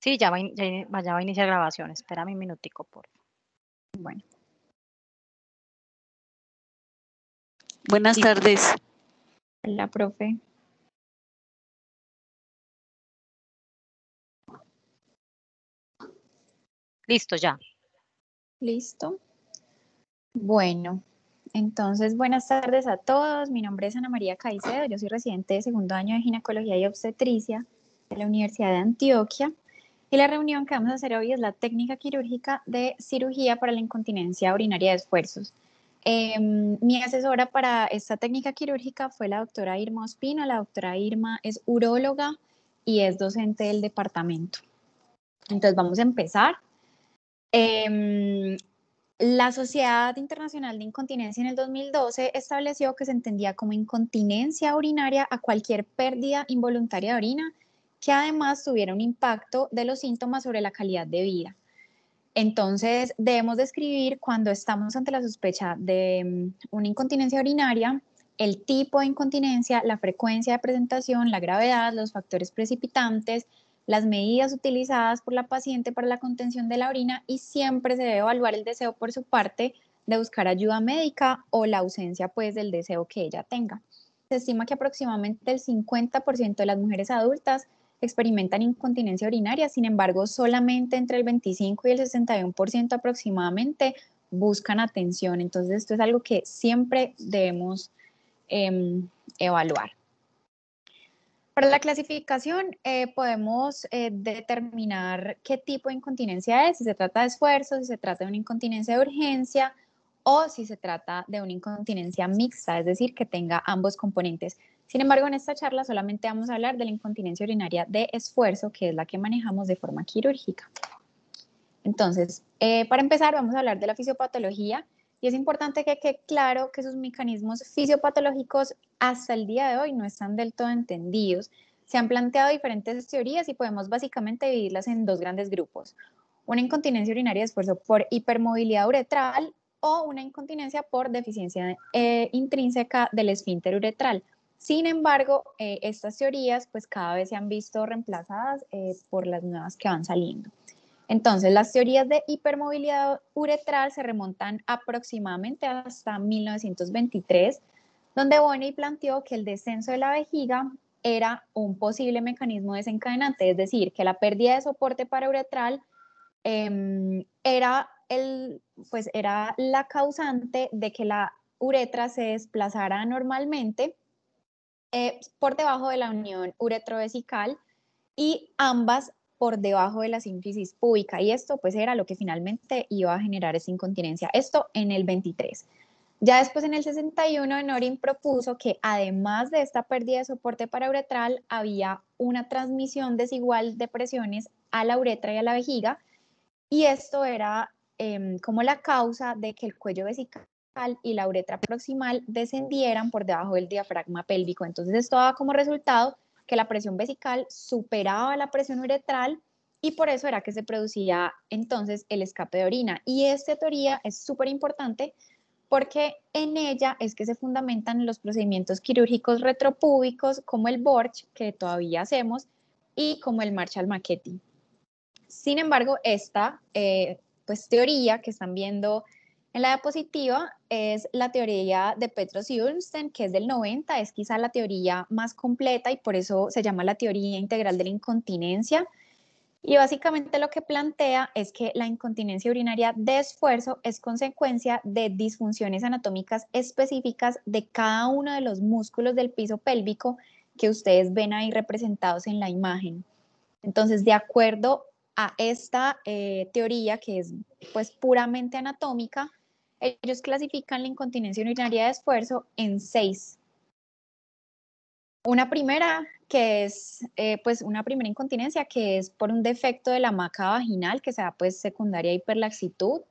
Sí, ya va, a iniciar grabación. Espérame un minutico, por Bueno. Buenas tardes. Hola, profe. Listo, ya. Listo. Bueno, entonces, buenas tardes a todos. Mi nombre es Ana María Caicedo. Yo soy residente de segundo año de ginecología y obstetricia de la Universidad de Antioquia. Y la reunión que vamos a hacer hoy es la técnica quirúrgica de cirugía para la incontinencia urinaria de esfuerzos. Em, mi asesora para esta técnica quirúrgica fue la doctora Irma Ospino. La doctora Irma es uróloga y es docente del departamento. Entonces vamos a empezar. Em, la Sociedad Internacional de Incontinencia en el 2012 estableció que se entendía como incontinencia urinaria a cualquier pérdida involuntaria de orina que además tuviera un impacto de los síntomas sobre la calidad de vida. Entonces, debemos describir cuando estamos ante la sospecha de mm, una incontinencia urinaria, el tipo de incontinencia, la frecuencia de presentación, la gravedad, los factores precipitantes, las medidas utilizadas por la paciente para la contención de la orina y siempre se debe evaluar el deseo por su parte de buscar ayuda médica o la ausencia pues del deseo que ella tenga. Se estima que aproximadamente el 50% de las mujeres adultas experimentan incontinencia urinaria, sin embargo, solamente entre el 25 y el 61% aproximadamente buscan atención. Entonces, esto es algo que siempre debemos em, evaluar. Para la clasificación eh, podemos eh, determinar qué tipo de incontinencia es, si se trata de esfuerzo, si se trata de una incontinencia de urgencia o si se trata de una incontinencia mixta, es decir, que tenga ambos componentes. Sin embargo, en esta charla solamente vamos a hablar de la incontinencia urinaria de esfuerzo, que es la que manejamos de forma quirúrgica. Entonces, eh, para empezar, vamos a hablar de la fisiopatología y es importante que quede claro que sus mecanismos fisiopatológicos hasta el día de hoy no están del todo entendidos. Se han planteado diferentes teorías y podemos básicamente dividirlas en dos grandes grupos. Una incontinencia urinaria de esfuerzo por hipermovilidad uretral o una incontinencia por deficiencia eh, intrínseca del esfínter uretral. Sin embargo, eh, estas teorías pues cada vez se han visto reemplazadas eh, por las nuevas que van saliendo. Entonces, las teorías de hipermovilidad uretral se remontan aproximadamente hasta 1923, donde Bonney planteó que el descenso de la vejiga era un posible mecanismo desencadenante, es decir, que la pérdida de soporte para uretral em, era, el, pues, era la causante de que la uretra se desplazara normalmente eh, por debajo de la unión uretrovesical y ambas por debajo de la sínfisis púbica. Y esto pues era lo que finalmente iba a generar esa incontinencia. Esto en el 23. Ya después en el 61 Norin propuso que además de esta pérdida de soporte para uretral había una transmisión desigual de presiones a la uretra y a la vejiga y esto era em, como la causa de que el cuello vesical y la uretra proximal descendieran por debajo del diafragma pélvico. Entonces esto daba como resultado que la presión vesical superaba la presión uretral y por eso era que se producía entonces el escape de orina. Y esta teoría es súper importante porque en ella es que se fundamentan los procedimientos quirúrgicos retropúbicos como el Borch, que todavía hacemos, y como el Marshall Maquetti. Sin embargo, esta eh, pues, teoría que están viendo en la diapositiva es la teoría de Petros y que es del 90, es quizá la teoría más completa y por eso se llama la teoría integral de la incontinencia. Y básicamente lo que plantea es que la incontinencia urinaria de esfuerzo es consecuencia de disfunciones anatómicas específicas de cada uno de los músculos del piso pélvico que ustedes ven ahí representados en la imagen. Entonces, de acuerdo a esta eh, teoría que es pues puramente anatómica, ellos clasifican la incontinencia urinaria de esfuerzo en seis. Una primera, que es eh, pues una primera incontinencia, que es por un defecto de la maca vaginal, que sea pues secundaria hiperlaxitud,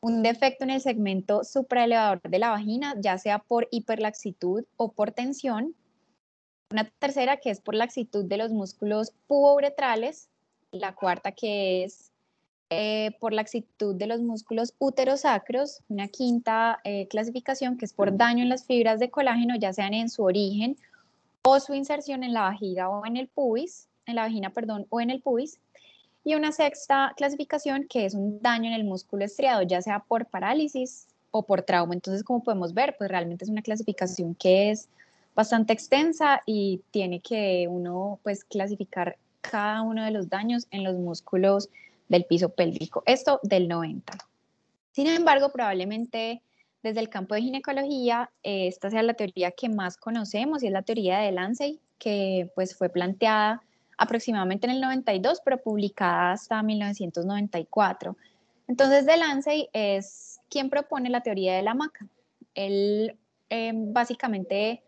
un defecto en el segmento supraelevador de la vagina, ya sea por hiperlaxitud o por tensión. Una tercera que es por laxitud de los músculos pubo-uretrales. La cuarta que es eh, por la actitud de los músculos uterosacros, una quinta eh, clasificación que es por daño en las fibras de colágeno, ya sean en su origen o su inserción en la vagina o en el pubis, en la vagina, perdón, o en el pubis. Y una sexta clasificación que es un daño en el músculo estriado, ya sea por parálisis o por trauma. Entonces, como podemos ver, pues realmente es una clasificación que es bastante extensa y tiene que uno pues clasificar cada uno de los daños en los músculos del piso pélvico. Esto del 90. Sin embargo, probablemente desde el campo de ginecología, eh, esta sea la teoría que más conocemos y es la teoría de Lancey, que pues fue planteada aproximadamente en el 92, pero publicada hasta 1994. Entonces, de Lancey es quien propone la teoría de la hamaca. Él eh, básicamente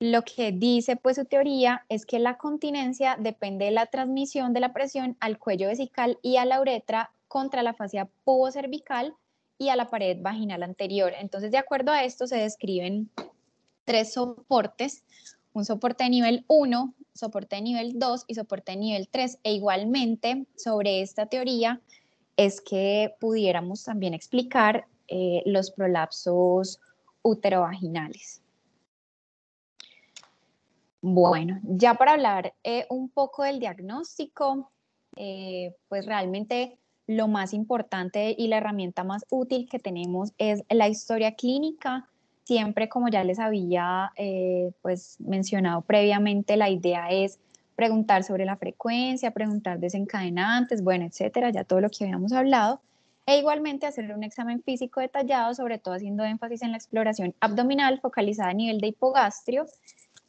lo que dice pues su teoría es que la continencia depende de la transmisión de la presión al cuello vesical y a la uretra contra la fascia pubocervical y a la pared vaginal anterior. Entonces, de acuerdo a esto, se describen tres soportes, un soporte de nivel 1, soporte de nivel 2 y soporte de nivel 3. E igualmente, sobre esta teoría, es que pudiéramos también explicar eh, los prolapsos uterovaginales. Bueno, ya para hablar eh, un poco del diagnóstico, eh, pues realmente lo más importante y la herramienta más útil que tenemos es la historia clínica. Siempre, como ya les había eh, pues mencionado previamente, la idea es preguntar sobre la frecuencia, preguntar desencadenantes, bueno, etcétera, ya todo lo que habíamos hablado. E igualmente hacer un examen físico detallado, sobre todo haciendo énfasis en la exploración abdominal focalizada a nivel de hipogastrio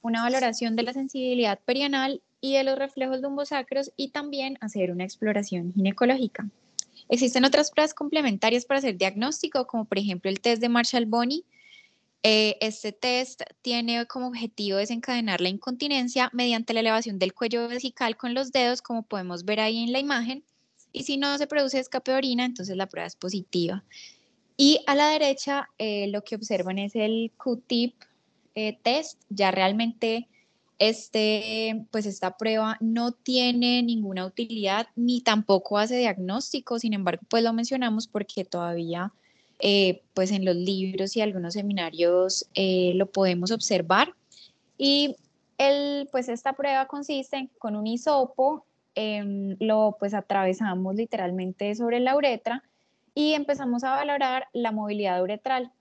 una valoración de la sensibilidad perianal y de los reflejos sacros y también hacer una exploración ginecológica. Existen otras pruebas complementarias para hacer diagnóstico, como por ejemplo el test de Marshall Boni eh, este test tiene como objetivo desencadenar la incontinencia mediante la elevación del cuello vesical con los dedos, como podemos ver ahí en la imagen. Y si no se produce escape de orina, entonces la prueba es positiva. Y a la derecha eh, lo que observan es el Q-tip eh, test, ya realmente este, pues esta prueba no tiene ninguna utilidad ni tampoco hace diagnóstico, sin embargo, pues lo mencionamos porque todavía, eh, pues en los libros y algunos seminarios eh, lo podemos observar. Y el, pues esta prueba consiste en que con un hisopo em, lo pues atravesamos literalmente sobre la uretra y empezamos a valorar la movilidad uretral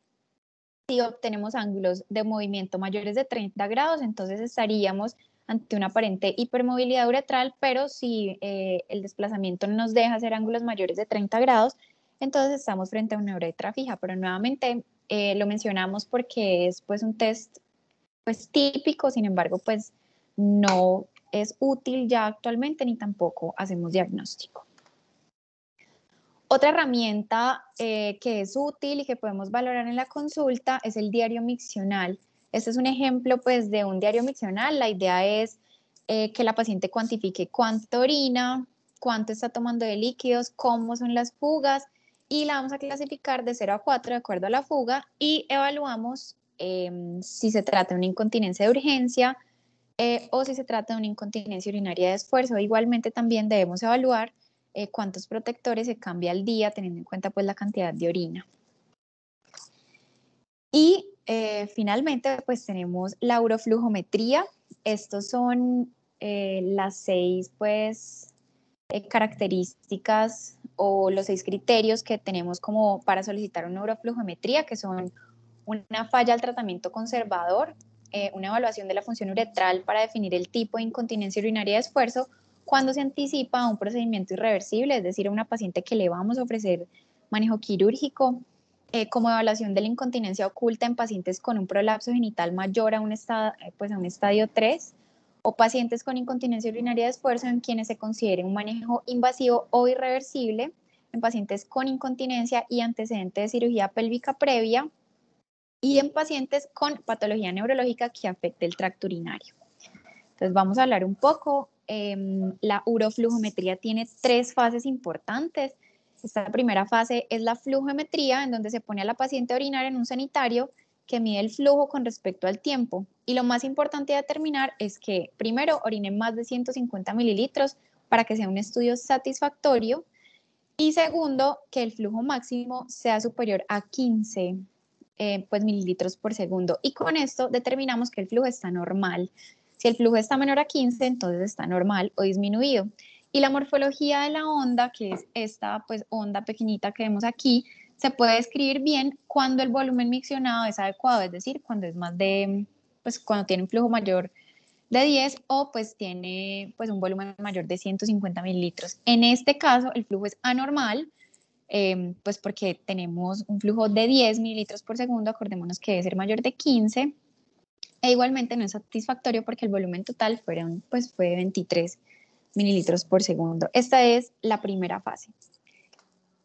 si obtenemos ángulos de movimiento mayores de 30 grados, entonces estaríamos ante una aparente hipermovilidad uretral, pero si eh, el desplazamiento nos deja hacer ángulos mayores de 30 grados, entonces estamos frente a una uretra fija, pero nuevamente eh, lo mencionamos porque es pues un test pues típico, sin embargo pues no es útil ya actualmente ni tampoco hacemos diagnóstico. Otra herramienta eh, que es útil y que podemos valorar en la consulta es el diario miccional. Este es un ejemplo pues, de un diario miccional. La idea es eh, que la paciente cuantifique cuánto orina, cuánto está tomando de líquidos, cómo son las fugas y la vamos a clasificar de 0 a 4 de acuerdo a la fuga y evaluamos em, si se trata de una incontinencia de urgencia eh, o si se trata de una incontinencia urinaria de esfuerzo. Igualmente también debemos evaluar eh, cuántos protectores se cambia al día, teniendo en cuenta pues la cantidad de orina. Y eh, finalmente pues tenemos la uroflujometría. Estos son eh, las seis pues características o los seis criterios que tenemos como para solicitar una uroflujometría, que son una falla al tratamiento conservador, una evaluación de la función uretral para definir el tipo de incontinencia urinaria de esfuerzo, cuando se anticipa un procedimiento irreversible, es decir, a una paciente que le vamos a ofrecer manejo quirúrgico, eh, como evaluación de la incontinencia oculta en pacientes con un prolapso genital mayor a un, estado, eh, pues a un estadio 3 o pacientes con incontinencia urinaria de esfuerzo en quienes se considere un manejo invasivo o irreversible, en pacientes con incontinencia y antecedente de cirugía pélvica previa y en pacientes con patología neurológica que afecte el tracto urinario. Entonces vamos a hablar un poco Em, la uroflujometría tiene tres fases importantes. Esta primera fase es la flujometría, en donde se pone a la paciente a orinar en un sanitario que mide el flujo con respecto al tiempo. Y lo más importante a determinar es que primero orine más de 150 mililitros para que sea un estudio satisfactorio. Y segundo, que el flujo máximo sea superior a 15 eh, pues, mililitros por segundo. Y con esto determinamos que el flujo está normal. Si el flujo está menor a 15, entonces está normal o disminuido. Y la morfología de la onda, que es esta pues, onda pequeñita que vemos aquí, se puede describir bien cuando el volumen miccionado es adecuado, es decir, cuando es más de, pues cuando tiene un flujo mayor de 10 o pues tiene pues un volumen mayor de 150 mililitros. En este caso el flujo es anormal, em, pues porque tenemos un flujo de 10 mililitros por segundo, acordémonos que debe ser mayor de 15 e igualmente no es satisfactorio porque el volumen total fueron, pues, fue de 23 mililitros por segundo. Esta es la primera fase.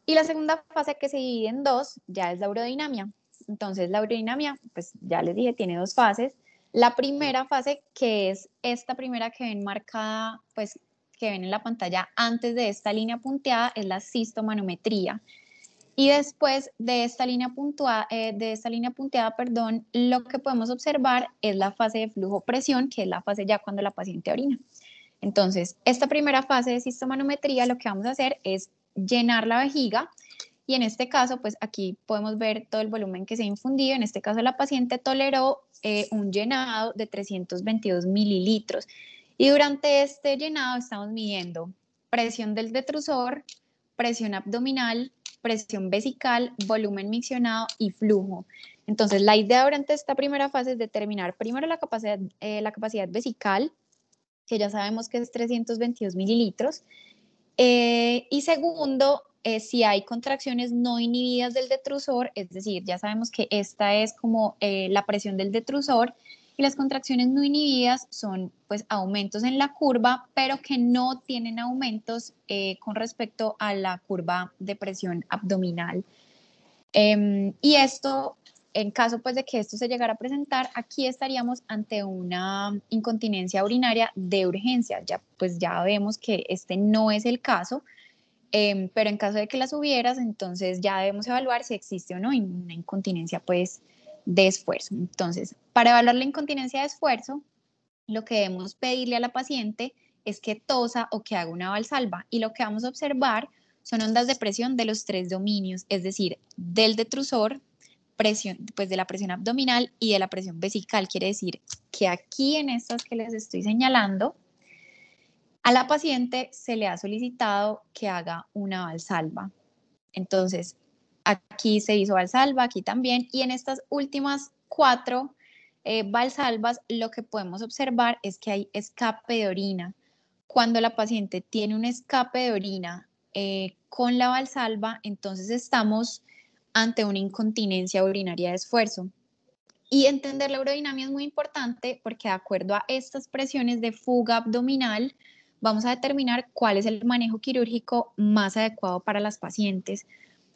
Y la segunda fase que se divide en dos ya es la urodinamia. Entonces la urodinamia, pues ya les dije, tiene dos fases. La primera fase, que es esta primera que ven marcada, pues que ven en la pantalla antes de esta línea punteada, es la sistomanometría. Y después de esta línea, eh, de esta línea punteada, perdón, lo que podemos observar es la fase de flujo-presión, que es la fase ya cuando la paciente orina. Entonces, esta primera fase de sistomanometría lo que vamos a hacer es llenar la vejiga y en este caso, pues aquí podemos ver todo el volumen que se ha infundido. En este caso, la paciente toleró eh, un llenado de 322 mililitros. Y durante este llenado estamos midiendo presión del detrusor, presión abdominal, presión vesical, volumen miccionado y flujo. Entonces, la idea durante esta primera fase es determinar primero la capacidad, eh, la capacidad vesical, que ya sabemos que es 322 mililitros, eh, y segundo, eh, si hay contracciones no inhibidas del detrusor, es decir, ya sabemos que esta es como la presión del detrusor, y las contracciones no inhibidas son pues aumentos en la curva, pero que no tienen aumentos eh, con respecto a la curva de presión abdominal. Em, y esto, en caso pues de que esto se llegara a presentar, aquí estaríamos ante una incontinencia urinaria de urgencia. Ya pues ya vemos que este no es el caso. Em, pero en caso de que las hubieras, entonces ya debemos evaluar si existe o no una incontinencia pues de esfuerzo. Entonces, para evaluar la incontinencia de esfuerzo, lo que debemos pedirle a la paciente es que tosa o que haga una valsalva y lo que vamos a observar son ondas de presión de los tres dominios, es decir, del detrusor, presión, pues de la presión abdominal y de la presión vesical. Quiere decir que aquí en estas que les estoy señalando, a la paciente se le ha solicitado que haga una valsalva. Entonces, Aquí se hizo Valsalva, aquí también, y en estas últimas cuatro eh, Valsalvas lo que podemos observar es que hay escape de orina. Cuando la paciente tiene un escape de orina eh, con la Valsalva, entonces estamos ante una incontinencia urinaria de esfuerzo. Y entender la urodinamia es muy importante porque de acuerdo a estas presiones de fuga abdominal, vamos a determinar cuál es el manejo quirúrgico más adecuado para las pacientes.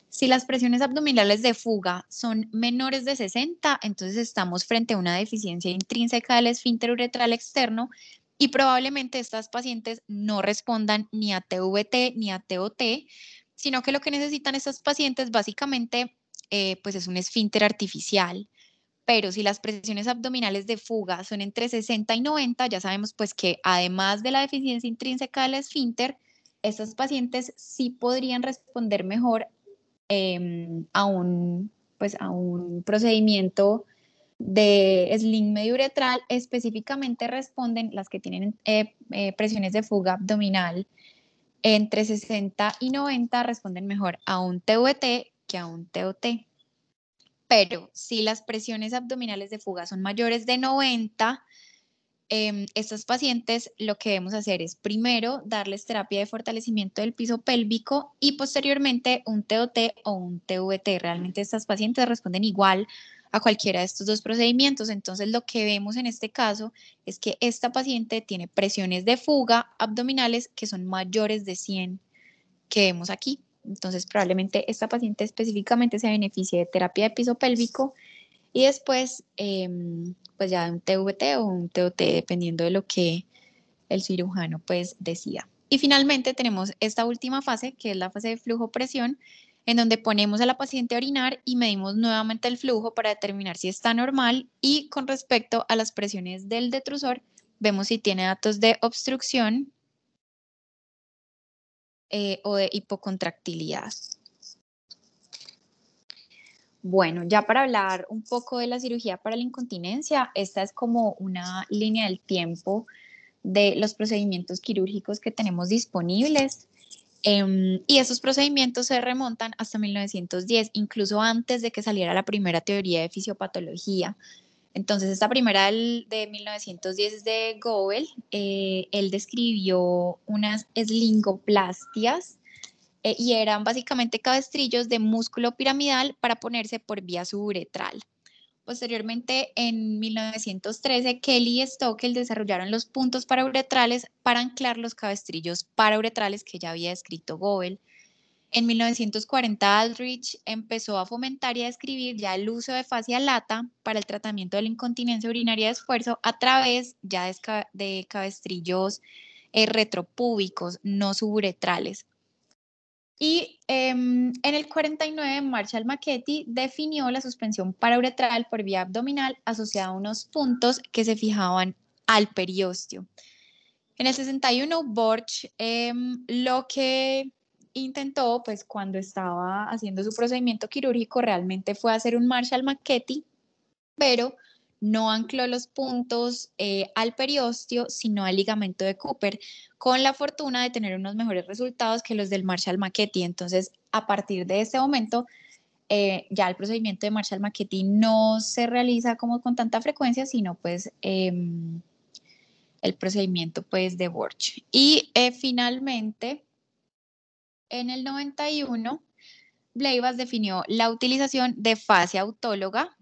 Si las presiones abdominales de fuga son menores de 60, entonces estamos frente a una deficiencia intrínseca del esfínter uretral externo y probablemente estas pacientes no respondan ni a TVT ni a TOT, sino que lo que necesitan estas pacientes básicamente eh, pues es un esfínter artificial. Pero si las presiones abdominales de fuga son entre 60 y 90, ya sabemos pues que además de la deficiencia intrínseca del esfínter, estas pacientes sí podrían responder mejor Em, a, un, pues, a un procedimiento de sling uretral, específicamente responden las que tienen eh, eh, presiones de fuga abdominal entre 60 y 90, responden mejor a un TVT que a un TOT. Pero si las presiones abdominales de fuga son mayores de 90, Em, estas pacientes lo que debemos hacer es primero darles terapia de fortalecimiento del piso pélvico y posteriormente un TOT o un TVT. Realmente estas pacientes responden igual a cualquiera de estos dos procedimientos. Entonces lo que vemos en este caso es que esta paciente tiene presiones de fuga abdominales que son mayores de 100 que vemos aquí. Entonces probablemente esta paciente específicamente se beneficie de terapia de piso pélvico y después, em, pues ya un TVT o un TOT, dependiendo de lo que el cirujano pues decida. Y finalmente tenemos esta última fase, que es la fase de flujo-presión, en donde ponemos a la paciente a orinar y medimos nuevamente el flujo para determinar si está normal y con respecto a las presiones del detrusor, vemos si tiene datos de obstrucción eh, o de hipocontractilidad. Bueno, ya para hablar un poco de la cirugía para la incontinencia, esta es como una línea del tiempo de los procedimientos quirúrgicos que tenemos disponibles. Em, y esos procedimientos se remontan hasta 1910, incluso antes de que saliera la primera teoría de fisiopatología. Entonces, esta primera de 1910 es de Goebel. Eh, él describió unas eslingoplastias eh, y eran básicamente cabestrillos de músculo piramidal para ponerse por vía suburetral. Posteriormente, en 1913, Kelly y Stokel desarrollaron los puntos parauretrales para anclar los cabestrillos parauretrales que ya había escrito Goebel. En 1940, Aldrich empezó a fomentar y a escribir ya el uso de fascia lata para el tratamiento de la incontinencia urinaria de esfuerzo a través ya de, cabestrillos eh, retropúbicos, no suburetrales. Y em, en el 49, Marshall Maquetti definió la suspensión parauretral por vía abdominal asociada a unos puntos que se fijaban al periósteo. En el 61, Borch em, lo que intentó, pues cuando estaba haciendo su procedimiento quirúrgico, realmente fue hacer un Marshall Maquetti, pero no ancló los puntos eh, al periostio, sino al ligamento de Cooper, con la fortuna de tener unos mejores resultados que los del Marshall Maquetti. Entonces, a partir de ese momento, eh, ya el procedimiento de Marshall Maquetti no se realiza como con tanta frecuencia, sino pues em, el procedimiento pues de Borch. Y eh, finalmente, en el 91, Bleivas definió la utilización de fase autóloga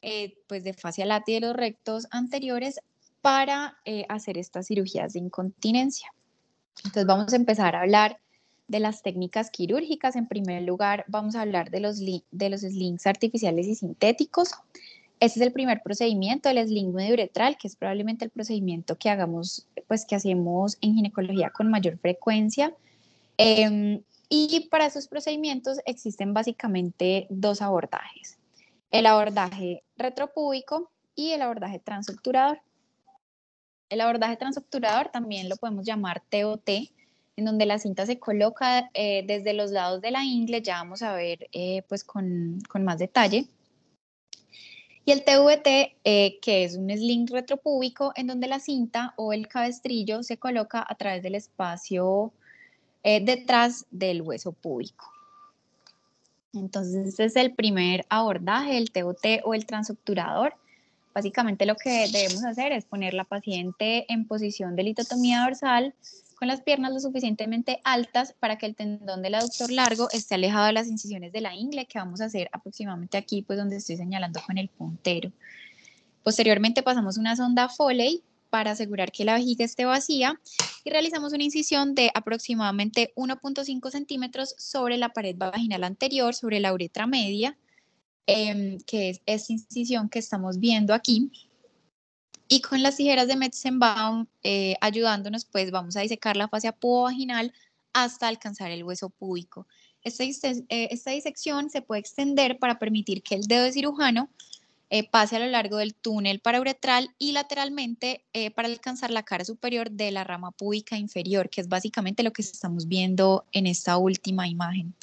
eh, pues, de fascia y de los rectos anteriores para eh, hacer estas cirugías de incontinencia. Entonces vamos a empezar a hablar de las técnicas quirúrgicas. En primer lugar, vamos a hablar de los, de los slings artificiales y sintéticos. Este es el primer procedimiento, el sling uretral que es probablemente el procedimiento que hagamos, pues que hacemos en ginecología con mayor frecuencia. Em, y para esos procedimientos existen básicamente dos abordajes el abordaje retropúbico y el abordaje transobturador. El abordaje transobturador también lo podemos llamar TOT, en donde la cinta se coloca eh, desde los lados de la ingle, ya vamos a ver eh, pues con, más detalle. Y el TVT, eh, que es un sling retropúbico, en donde la cinta o el cabestrillo se coloca a través del espacio detrás del hueso púbico. Entonces, este es el primer abordaje, el TOT o el transobturador. Básicamente lo que debemos hacer es poner la paciente en posición de litotomía dorsal con las piernas lo suficientemente altas para que el tendón del aductor largo esté alejado de las incisiones de la ingle que vamos a hacer aproximadamente aquí, pues donde estoy señalando con el puntero. Posteriormente pasamos una sonda Foley para asegurar que la vejiga esté vacía y realizamos una incisión de aproximadamente 1.5 centímetros sobre la pared vaginal anterior, sobre la uretra media, em, que es esta incisión que estamos viendo aquí. Y con las tijeras de Metzenbaum eh, ayudándonos, pues vamos a disecar la fascia vaginal hasta alcanzar el hueso púbico. Esta, eh, esta, disección se puede extender para permitir que el dedo de cirujano eh, pase a lo largo del túnel parauretral y lateralmente eh, para alcanzar la cara superior de la rama púbica inferior, que es básicamente lo que estamos viendo en esta última imagen.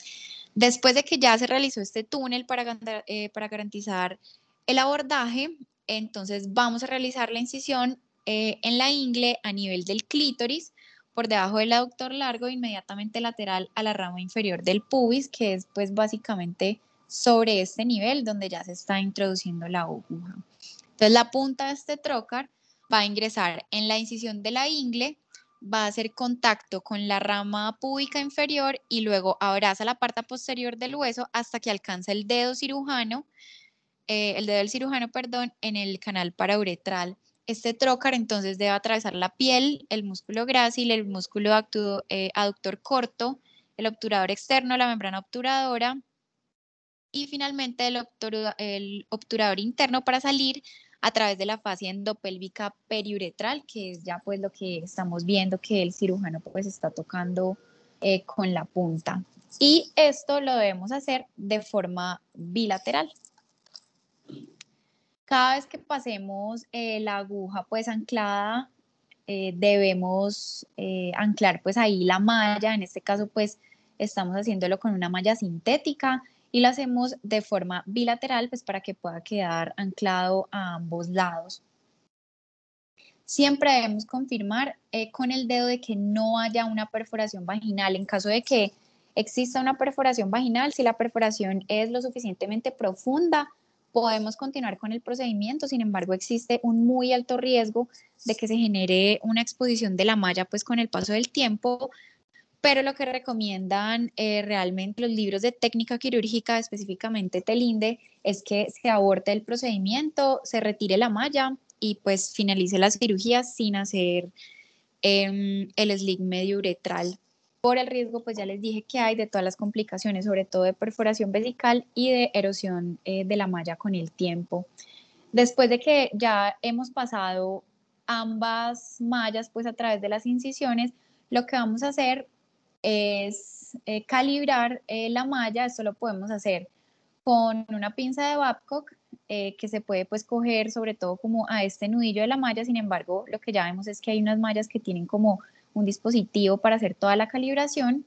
Después de que ya se realizó este túnel para, eh, garantizar el abordaje, entonces vamos a realizar la incisión en la ingle a nivel del clítoris, por debajo del aductor largo, inmediatamente lateral a la rama inferior del pubis, que es pues básicamente sobre este nivel donde ya se está introduciendo la aguja. Entonces la punta de este trocar va a ingresar en la incisión de la ingle, va a hacer contacto con la rama púbica inferior y luego abraza la parte posterior del hueso hasta que alcanza el dedo cirujano, eh, el dedo del cirujano, perdón, en el canal parauretral. Este trocar entonces debe atravesar la piel, el músculo grácil, el músculo eh, aductor corto, el obturador externo, la membrana obturadora, y finalmente el, obturador interno para salir a través de la fase endopélvica periuretral, que es ya pues lo que estamos viendo que el cirujano pues está tocando eh, con la punta. Y esto lo debemos hacer de forma bilateral. Cada vez que pasemos eh, la aguja pues anclada, eh, debemos anclar pues ahí la malla, en este caso pues estamos haciéndolo con una malla sintética y la hacemos de forma bilateral, pues para que pueda quedar anclado a ambos lados. Siempre debemos confirmar eh, con el dedo de que no haya una perforación vaginal. En caso de que exista una perforación vaginal, si la perforación es lo suficientemente profunda, podemos continuar con el procedimiento, sin embargo existe un muy alto riesgo de que se genere una exposición de la malla pues con el paso del tiempo, pero lo que recomiendan eh, realmente los libros de técnica quirúrgica, específicamente Telinde, es que se aborte el procedimiento, se retire la malla y pues finalice las cirugías sin hacer eh, el slick uretral. por el riesgo, pues ya les dije que hay de todas las complicaciones, sobre todo de perforación vesical y de erosión eh, de la malla con el tiempo. Después de que ya hemos pasado ambas mallas, pues a través de las incisiones, lo que vamos a hacer es eh, calibrar eh, la malla, esto lo podemos hacer con una pinza de Babcock eh, que se puede pues coger sobre todo como a este nudillo de la malla, sin embargo lo que ya vemos es que hay unas mallas que tienen como un dispositivo para hacer toda la calibración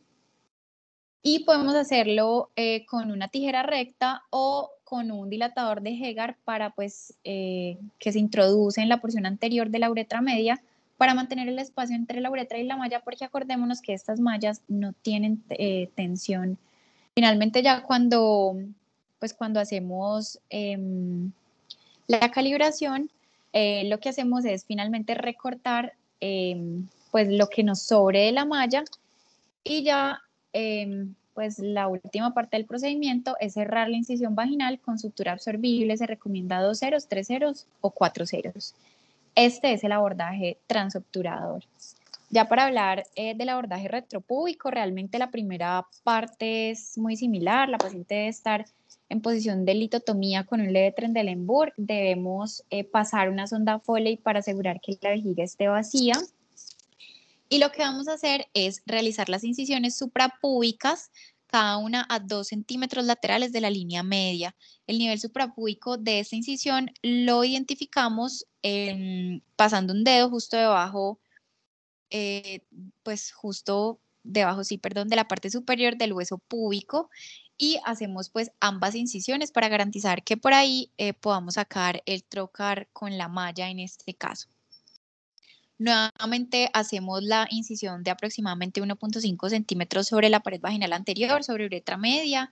y podemos hacerlo con una tijera recta o con un dilatador de Hegar para pues que se introduce en la porción anterior de la uretra media para mantener el espacio entre la uretra y la malla, porque acordémonos que estas mallas no tienen eh, tensión. Finalmente ya cuando, pues cuando hacemos em, la calibración, eh, lo que hacemos es finalmente recortar em, pues lo que nos sobre de la malla y ya em, pues la última parte del procedimiento es cerrar la incisión vaginal con sutura absorbible, se recomienda dos ceros, tres ceros o cuatro ceros. Este es el abordaje transobturador. Ya para hablar eh, del abordaje retropúbico, realmente la primera parte es muy similar. La paciente debe estar en posición de litotomía con un leve tren de Debemos eh, pasar una sonda Foley para asegurar que la vejiga esté vacía. Y lo que vamos a hacer es realizar las incisiones suprapúbicas cada una a 2 centímetros laterales de la línea media. El nivel suprapúbico de esta incisión lo identificamos pasando un dedo justo debajo, eh, pues justo debajo, sí, perdón, de la parte superior del hueso púbico y hacemos pues ambas incisiones para garantizar que por ahí eh, podamos sacar el trocar con la malla en este caso. Nuevamente hacemos la incisión de aproximadamente 1.5 centímetros sobre la pared vaginal anterior, sobre uretra media.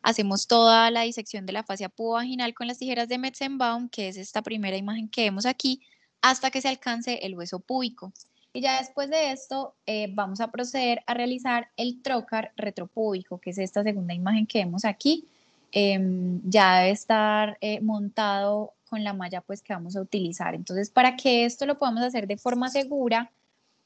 Hacemos toda la disección de la fascia vaginal con las tijeras de Metzenbaum, que es esta primera imagen que vemos aquí, hasta que se alcance el hueso púbico. Y ya después de esto eh, vamos a proceder a realizar el trocar retropúbico, que es esta segunda imagen que vemos aquí. Em, ya debe estar eh, montado con la malla pues que vamos a utilizar. Entonces, para que esto lo podamos hacer de forma segura,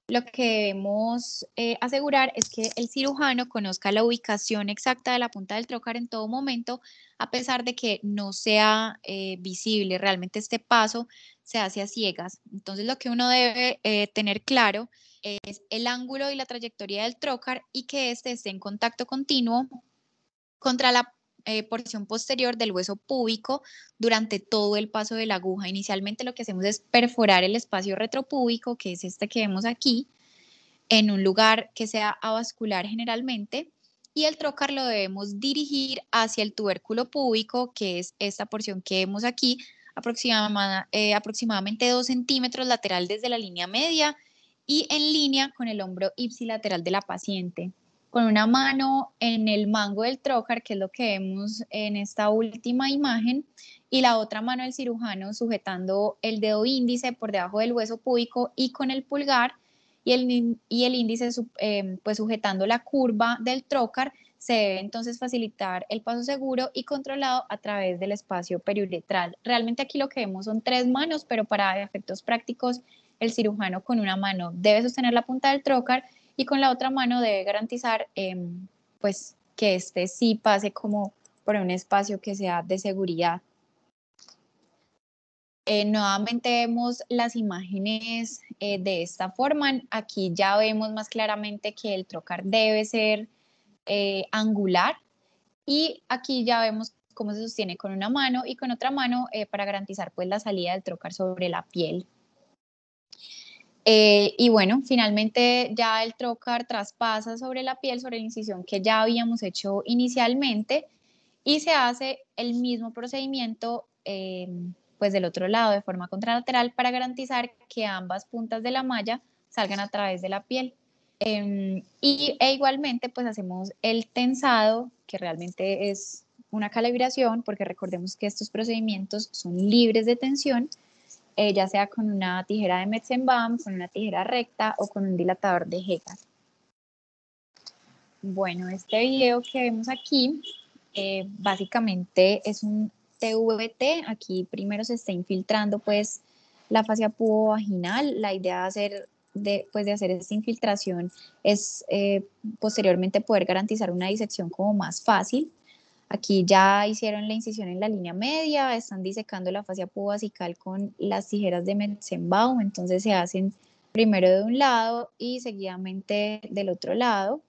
lo que debemos eh, asegurar es que el cirujano conozca la ubicación exacta de la punta del trocar en todo momento, a pesar de que no sea eh, visible. Realmente este paso se hace a ciegas. Entonces lo que uno debe tener claro es el ángulo y la trayectoria del trocar y que éste esté en contacto continuo contra la eh, porción posterior del hueso púbico durante todo el paso de la aguja. Inicialmente lo que hacemos es perforar el espacio retropúbico, que es este que vemos aquí, en un lugar que sea avascular generalmente, y el trocar lo debemos dirigir hacia el tubérculo púbico, que es esta porción que vemos aquí, eh, aproximadamente 2 centímetros lateral desde la línea media y en línea con el hombro ipsilateral de la paciente con una mano en el mango del trocar, que es lo que vemos en esta última imagen, y la otra mano del cirujano sujetando el dedo índice por debajo del hueso púbico y con el pulgar y el, índice em, pues sujetando la curva del trocar, se debe entonces facilitar el paso seguro y controlado a través del espacio periuretral. Realmente aquí lo que vemos son tres manos, pero para efectos prácticos el cirujano con una mano debe sostener la punta del trocar y con la otra mano debe garantizar em, pues que este sí pase como por un espacio que sea de seguridad. Eh, nuevamente vemos las imágenes eh, de esta forma. Aquí ya vemos más claramente que el trocar debe ser eh, angular y aquí ya vemos cómo se sostiene con una mano y con otra mano para garantizar pues la salida del trocar sobre la piel. Eh, y bueno, finalmente ya el trocar traspasa sobre la piel, sobre la incisión que ya habíamos hecho inicialmente y se hace el mismo procedimiento eh, pues del otro lado de forma contralateral para garantizar que ambas puntas de la malla salgan a través de la piel. Em, y, e igualmente pues hacemos el tensado que realmente es una calibración porque recordemos que estos procedimientos son libres de tensión ya sea con una tijera de Metzenbaum, con una tijera recta o con un dilatador de Hegel. Bueno, este video que vemos aquí eh, básicamente es un TVT. Aquí primero se está infiltrando pues la fascia pubovaginal. La idea de hacer, de, pues, de hacer esta infiltración es eh, posteriormente poder garantizar una disección como más fácil. Aquí ya hicieron la incisión en la línea media, están disecando la fascia pubasical con las tijeras de Metzenbaum, entonces se hacen primero de un lado y seguidamente del otro lado.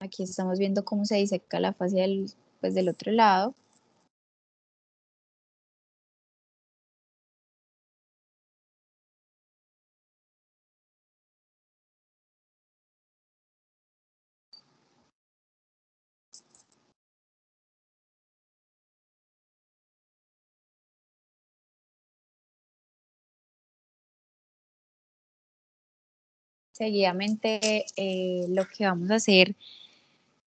Aquí estamos viendo cómo se diseca la fascia del pues, otro lado. seguidamente eh, lo que vamos a hacer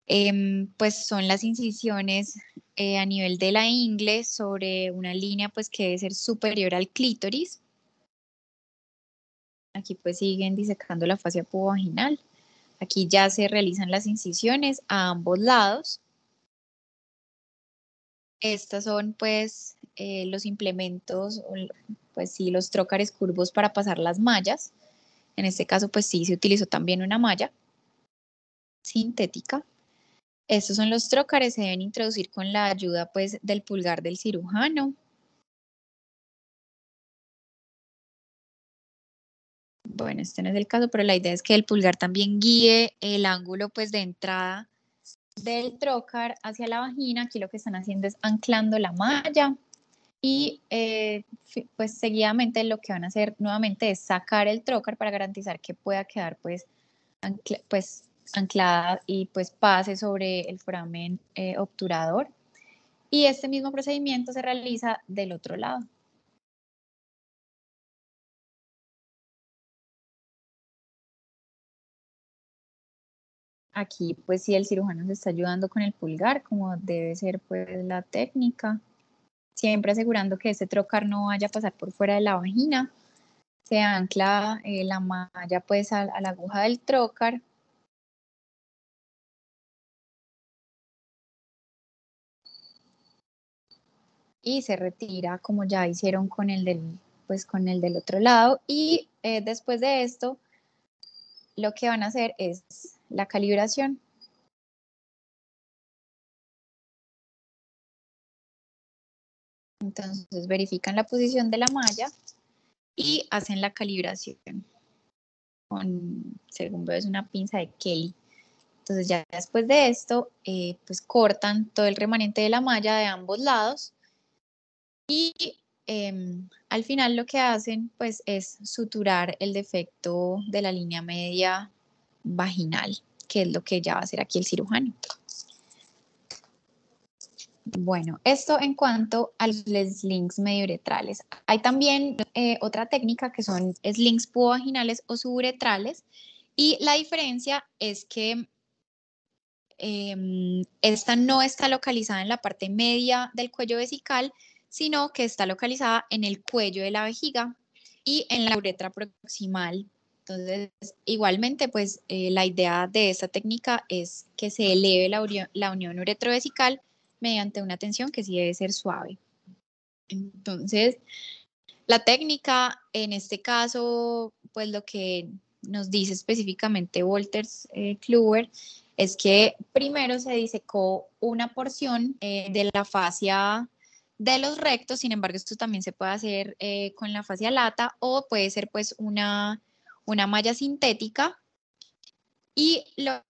em, pues son las incisiones eh, a nivel de la ingle sobre una línea pues que debe ser superior al clítoris. Aquí pues siguen disecando la fascia pubovaginal. Aquí ya se realizan las incisiones a ambos lados. Estas son pues eh, los implementos, pues sí, los trócares curvos para pasar las mallas. En este caso, pues sí, se utilizó también una malla sintética. Estos son los trócares, se deben introducir con la ayuda pues del pulgar del cirujano. Bueno, este no es el caso, pero la idea es que el pulgar también guíe el ángulo pues de entrada del trocar hacia la vagina. Aquí lo que están haciendo es anclando la malla. Y eh, pues seguidamente lo que van a hacer nuevamente es sacar el trocar para garantizar que pueda quedar pues, pues anclada y pues pase sobre el foramen eh, obturador. Y este mismo procedimiento se realiza del otro lado. Aquí pues si el cirujano se está ayudando con el pulgar, como debe ser pues la técnica siempre asegurando que ese trocar no vaya a pasar por fuera de la vagina. Se ancla eh, la malla pues a, la aguja del trocar y se retira como ya hicieron con el del, pues, con el del otro lado. Y eh, después de esto, lo que van a hacer es la calibración. Entonces verifican la posición de la malla y hacen la calibración. Con, según veo, es una pinza de Kelly. Entonces ya después de esto, eh, pues cortan todo el remanente de la malla de ambos lados y em, al final lo que hacen pues es suturar el defecto de la línea media vaginal, que es lo que ya va a hacer aquí el cirujano. Bueno, esto en cuanto a los links mediuretrales. Hay también eh, otra técnica que son slings pubovaginales o suburetrales y la diferencia es que em, esta no está localizada en la parte media del cuello vesical, sino que está localizada en el cuello de la vejiga y en la uretra proximal. Entonces, igualmente, pues eh, la idea de esta técnica es que se eleve la unión uretrovesical mediante una tensión que sí debe ser suave. Entonces, la técnica, en este caso, pues lo que nos dice específicamente Walters eh, Kluwer es que primero se disecó una porción eh, de la fascia de los rectos, sin embargo esto también se puede hacer eh, con la fascia lata o puede ser pues una, una malla sintética y lo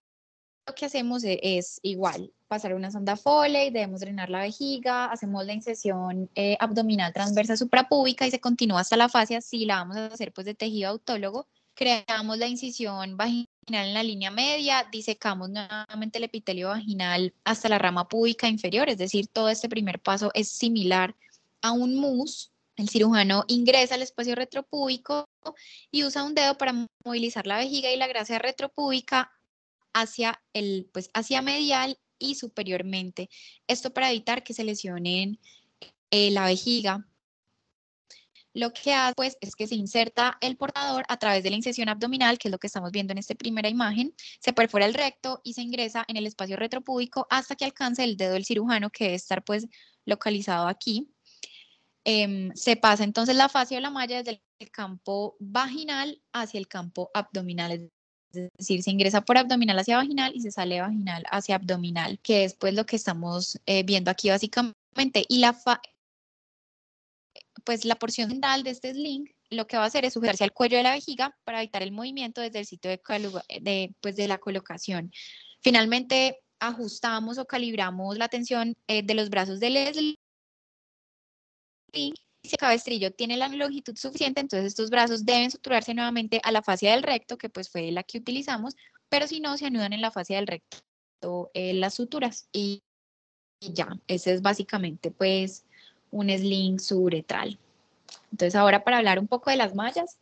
lo que hacemos e-, es igual, pasar una sonda Foley, debemos drenar la vejiga, hacemos la incisión eh, abdominal transversa suprapúbica y se continúa hasta la fascia, si la vamos a hacer pues de tejido autólogo, creamos la incisión vaginal en la línea media, disecamos nuevamente el epitelio vaginal hasta la rama púbica inferior, es decir, todo este primer paso es similar a un mus. El cirujano ingresa al espacio retropúbico y usa un dedo para movilizar la vejiga y la gracia retropúbica hacia el, pues medial y superiormente. Esto para evitar que se lesionen eh, la vejiga. Lo que hace pues es que se inserta el portador a través de la incisión abdominal, que es lo que estamos viendo en esta primera imagen, se perfora el recto y se ingresa en el espacio retropúbico hasta que alcance el dedo del cirujano que debe estar pues localizado aquí. Em, se pasa entonces la fascia de la malla desde el campo vaginal hacia el campo abdominal, es decir, se ingresa por abdominal hacia vaginal y se sale vaginal hacia abdominal, que es pues, lo que estamos eh, viendo aquí básicamente. Y la, pues la porción dental de este sling lo que va a hacer es sujetarse al cuello de la vejiga para evitar el movimiento desde el sitio de, pues, de la colocación. Finalmente, ajustamos o calibramos la tensión eh, de los brazos del sling si el cabestrillo tiene la longitud suficiente, entonces estos brazos deben suturarse nuevamente a la fascia del recto, que pues fue la que utilizamos, pero si no, se anudan en la fascia del recto eh, las suturas. Y, ya, ese es básicamente pues un sling suburetral. Entonces ahora para hablar un poco de las mallas,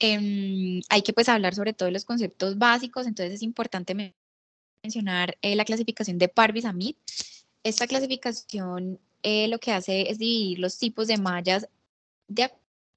em, hay que pues hablar sobre todo los conceptos básicos, entonces es importante mencionar eh, la clasificación de Parvis Esta clasificación eh, lo que hace es dividir los tipos de mallas de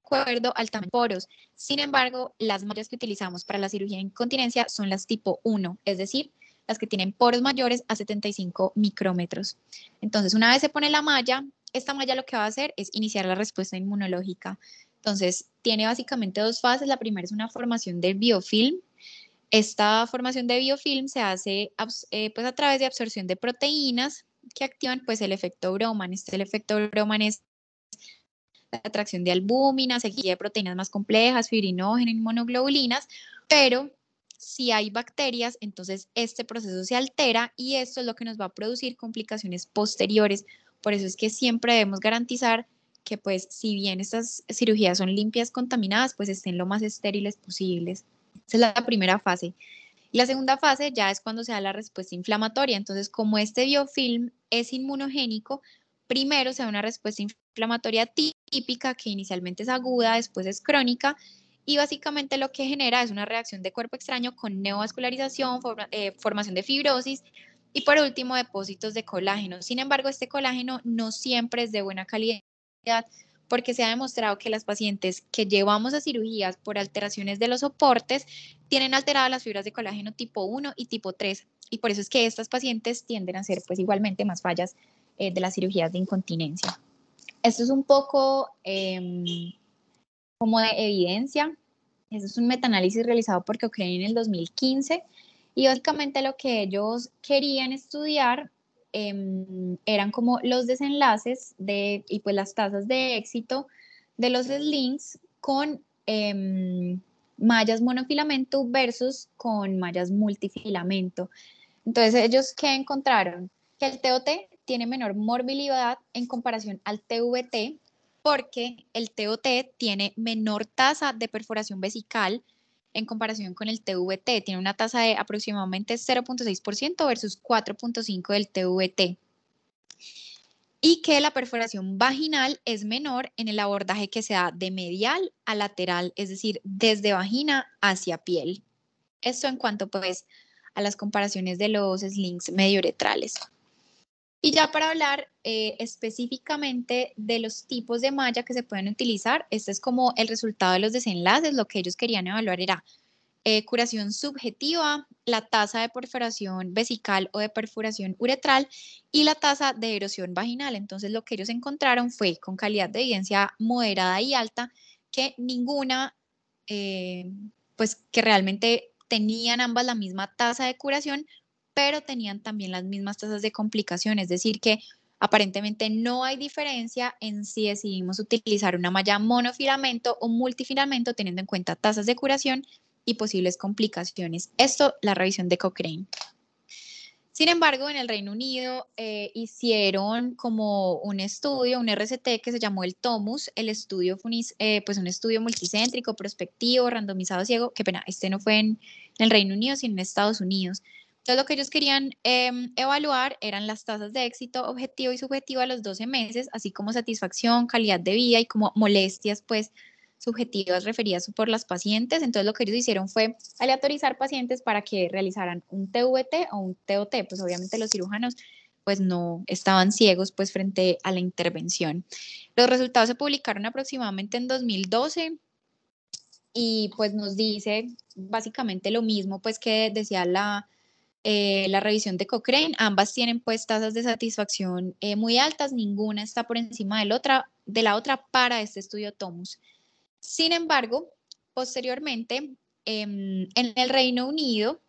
acuerdo al tamaño de poros. Sin embargo, las mallas que utilizamos para la cirugía de incontinencia son las tipo 1, es decir, las que tienen poros mayores a 75 micrómetros. Entonces, una vez se pone la malla, esta malla lo que va a hacer es iniciar la respuesta inmunológica. Entonces, tiene básicamente dos fases. La primera es una formación del biofilm. Esta formación de biofilm se hace eh, pues, a través de absorción de proteínas que activan pues el efecto Broman. Este el efecto Broman es la atracción de albúminas, seguida de proteínas más complejas, fibrinógeno y monoglobulinas, pero si hay bacterias, entonces este proceso se altera y esto es lo que nos va a producir complicaciones posteriores. Por eso es que siempre debemos garantizar que pues si bien estas cirugías son limpias, contaminadas, pues estén lo más estériles posibles. Esa es la primera fase. La segunda fase ya es cuando se da la respuesta inflamatoria. Entonces, como este biofilm es inmunogénico, primero se da una respuesta inflamatoria típica que inicialmente es aguda, después es crónica y básicamente lo que genera es una reacción de cuerpo extraño con neovascularización, eh, formación de fibrosis y por último depósitos de colágeno. Sin embargo, este colágeno no siempre es de buena calidad porque se ha demostrado que las pacientes que llevamos a cirugías por alteraciones de los soportes tienen alteradas las fibras de colágeno tipo 1 y tipo 3 y por eso es que estas pacientes tienden a ser pues igualmente más fallas eh, de las cirugías de incontinencia. Esto es un poco em, como de evidencia. esto es un metaanálisis realizado por Cochrane en el 2015 y básicamente lo que ellos querían estudiar Em, eran como los desenlaces de, y pues las tasas de éxito de los slings con em, mallas monofilamento versus con mallas multifilamento. Entonces, ellos qué encontraron? Que el TOT tiene menor morbilidad en comparación al TVT porque el TOT tiene menor tasa de perforación vesical, en comparación con el TVT. Tiene una tasa de aproximadamente 0.6% versus 4.5% del TVT. Y que la perforación vaginal es menor en el abordaje que se da de medial a lateral, es decir, desde vagina hacia piel. Esto en cuanto pues a las comparaciones de los slings medioretrales. Y ya para hablar eh, específicamente de los tipos de malla que se pueden utilizar, este es como el resultado de los desenlaces, lo que ellos querían evaluar era eh, curación subjetiva, la tasa de perforación vesical o de perforación uretral y la tasa de erosión vaginal. Entonces lo que ellos encontraron fue con calidad de evidencia moderada y alta que ninguna, eh, pues que realmente tenían ambas la misma tasa de curación, pero tenían también las mismas tasas de complicación, es decir, que aparentemente no hay diferencia en si decidimos utilizar una malla monofilamento o multifilamento teniendo en cuenta tasas de curación y posibles complicaciones. Esto la revisión de Cochrane. Sin embargo, en el Reino Unido eh, hicieron como un estudio, un RCT que se llamó el TOMUS, el estudio eh, pues, un, estudio multicéntrico, prospectivo, randomizado, ciego, que pena, este no fue en el Reino Unido, sino en Estados Unidos. Entonces, lo que ellos querían em, evaluar eran las tasas de éxito objetivo y subjetivo a los 12 meses, así como satisfacción, calidad de vida y como molestias, pues, subjetivas referidas por las pacientes. Entonces, lo que ellos hicieron fue aleatorizar pacientes para que realizaran un TVT o un TOT. Pues, obviamente, los cirujanos pues no estaban ciegos pues frente a la intervención. Los resultados se publicaron aproximadamente en 2012 y pues nos dice básicamente lo mismo pues que decía la, eh, la revisión de Cochrane. Ambas tienen pues tasas de satisfacción eh, muy altas, ninguna está por encima de la, otra, de la otra para este estudio Tomus. Sin embargo, posteriormente, em, en el Reino Unido,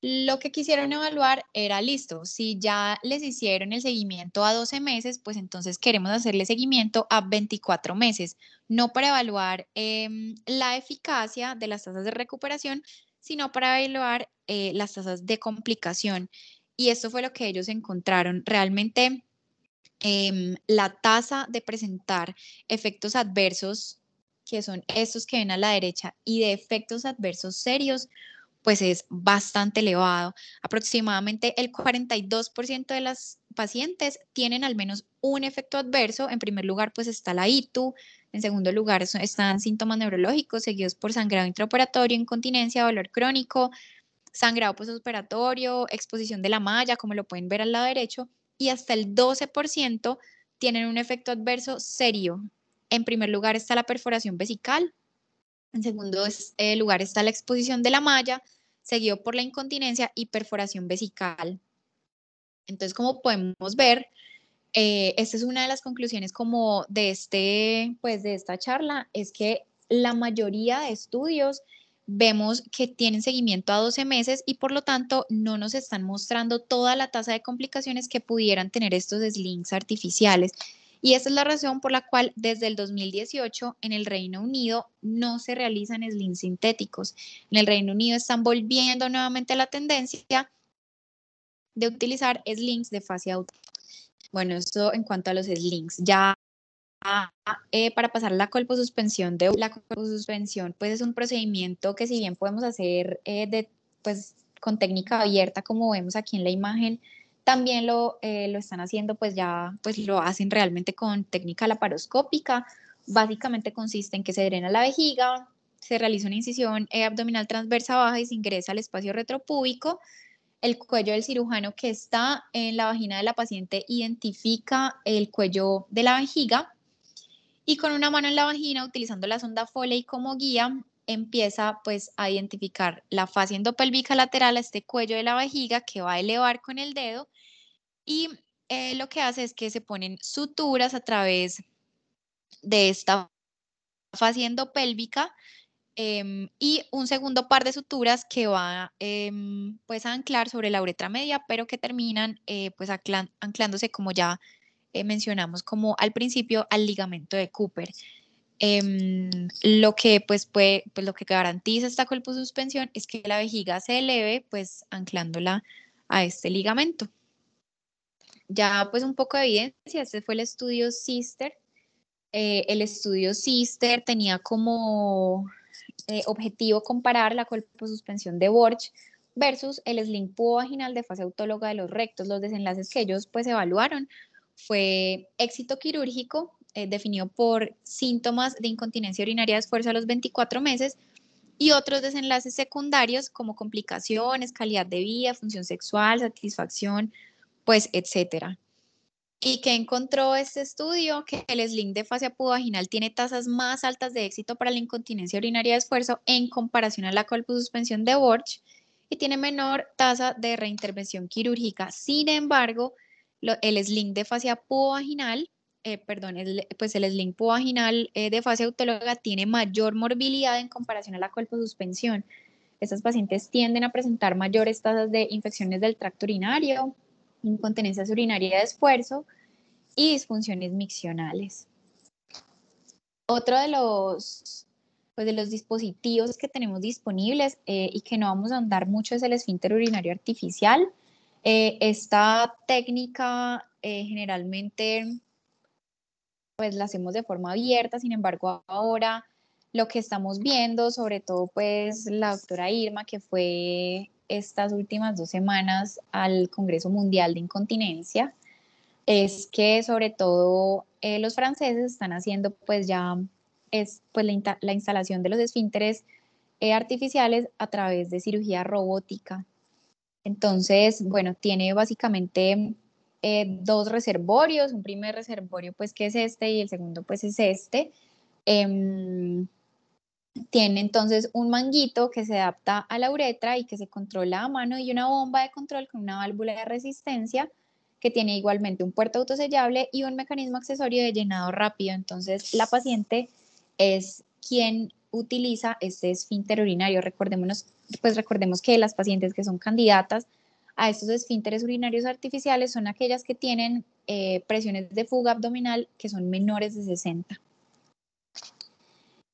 lo que quisieron evaluar era, listo, si ya les hicieron el seguimiento a 12 meses, pues entonces queremos hacerle seguimiento a 24 meses, no para evaluar em, la eficacia de las tasas de recuperación, sino para evaluar eh, las tasas de complicación. Y esto fue lo que ellos encontraron. Realmente em, la tasa de presentar efectos adversos, que son estos que ven a la derecha, y de efectos adversos serios, pues es bastante elevado. Aproximadamente el 42% de las pacientes tienen al menos un efecto adverso. En primer lugar, pues está la ITU, en segundo lugar, están síntomas neurológicos seguidos por sangrado intraoperatorio, incontinencia, dolor crónico, sangrado postoperatorio, exposición de la malla, como lo pueden ver al lado derecho, y hasta el 12% tienen un efecto adverso serio. En primer lugar está la perforación vesical, en segundo eh, lugar está la exposición de la malla, seguido por la incontinencia y perforación vesical. Entonces, como podemos ver, eh, esta es una de las conclusiones como de, este, pues de esta charla, es que la mayoría de estudios vemos que tienen seguimiento a 12 meses y por lo tanto no nos están mostrando toda la tasa de complicaciones que pudieran tener estos slings artificiales. Y esa es la razón por la cual desde el 2018 en el Reino Unido no se realizan slings sintéticos. En el Reino Unido están volviendo nuevamente la tendencia de utilizar slings de fase autónoma. Bueno, eso en cuanto a los slings. Ya eh, para pasar la colposuspensión de la colposuspensión, pues es un procedimiento que si bien podemos hacer eh, pues, con técnica abierta, como vemos aquí en la imagen, también lo, eh, lo están haciendo, pues ya pues lo hacen realmente con técnica laparoscópica. Básicamente consiste en que se drena la vejiga, se realiza una incisión abdominal transversa baja y se ingresa al espacio retropúbico el cuello del cirujano que está en la vagina de la paciente identifica el cuello de la vejiga y con una mano en la vagina, utilizando la sonda Foley como guía, empieza pues a identificar la fase endopélvica lateral a este cuello de la vejiga que va a elevar con el dedo y eh, lo que hace es que se ponen suturas a través de esta fase endopélvica Em, y un segundo par de suturas que va em, pues a anclar sobre la uretra media, pero que terminan eh, pues anclándose como ya eh, mencionamos como al principio al ligamento de Cooper. Em, lo que pues, pues lo que garantiza esta suspensión es que la vejiga se eleve pues anclándola a este ligamento. Ya pues un poco de evidencia, este fue el estudio Sister. Eh, el estudio Sister tenía como eh, objetivo comparar la colposuspensión de Borch versus el sling vaginal de fase autóloga de los rectos. Los desenlaces que ellos pues evaluaron fue éxito quirúrgico eh, definido por síntomas de incontinencia urinaria de esfuerzo a los 24 meses y otros desenlaces secundarios como complicaciones, calidad de vida, función sexual, satisfacción, pues etcétera. ¿Y que encontró este estudio? Que el sling de fascia pubovaginal tiene tasas más altas de éxito para la incontinencia urinaria de esfuerzo en comparación a la colposuspensión de Borch y tiene menor tasa de reintervención quirúrgica. Sin embargo, el sling de fascia pubovaginal, eh, perdón, pues el sling pubovaginal eh, de fascia autóloga tiene mayor morbilidad en comparación a la colposuspensión. Estos pacientes tienden a presentar mayores tasas de infecciones del tracto urinario, incontinencias urinarias de esfuerzo y disfunciones miccionales. Otro de los, pues de los dispositivos que tenemos disponibles eh, y que no vamos a andar mucho es el esfínter urinario artificial. Eh, esta técnica eh, generalmente pues la hacemos de forma abierta, sin embargo ahora lo que estamos viendo, sobre todo pues la doctora Irma, que fue estas últimas dos semanas al Congreso Mundial de Incontinencia es que sobre todo eh, los franceses están haciendo pues ya es pues la, instalación de los esfínteres eh, artificiales a través de cirugía robótica. Entonces, bueno, tiene básicamente eh, dos reservorios, un primer reservorio pues que es este y el segundo pues es este. Em, tiene entonces un manguito que se adapta a la uretra y que se controla a mano y una bomba de control con una válvula de resistencia que tiene igualmente un puerto autosellable y un mecanismo accesorio de llenado rápido. Entonces, la paciente es quien utiliza este esfínter urinario. Pues recordemos que las pacientes que son candidatas a estos esfínteres urinarios artificiales son aquellas que tienen eh, presiones de fuga abdominal que son menores de 60.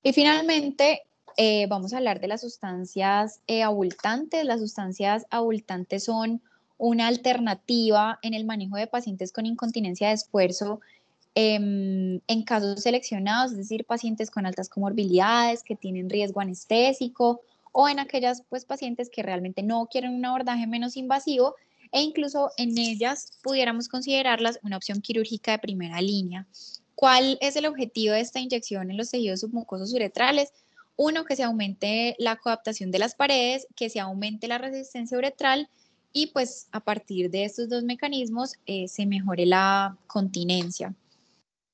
Y finalmente, eh, vamos a hablar de las sustancias eh, abultantes. Las sustancias abultantes son una alternativa en el manejo de pacientes con incontinencia de esfuerzo em, en casos seleccionados, es decir, pacientes con altas comorbilidades, que tienen riesgo anestésico o en aquellas pues, pacientes que realmente no quieren un abordaje menos invasivo e incluso en ellas pudiéramos considerarlas una opción quirúrgica de primera línea. ¿Cuál es el objetivo de esta inyección en los tejidos submucosos uretrales? Uno, que se aumente la coadaptación de las paredes, que se aumente la resistencia uretral y pues a partir de estos dos mecanismos eh, se mejore la continencia.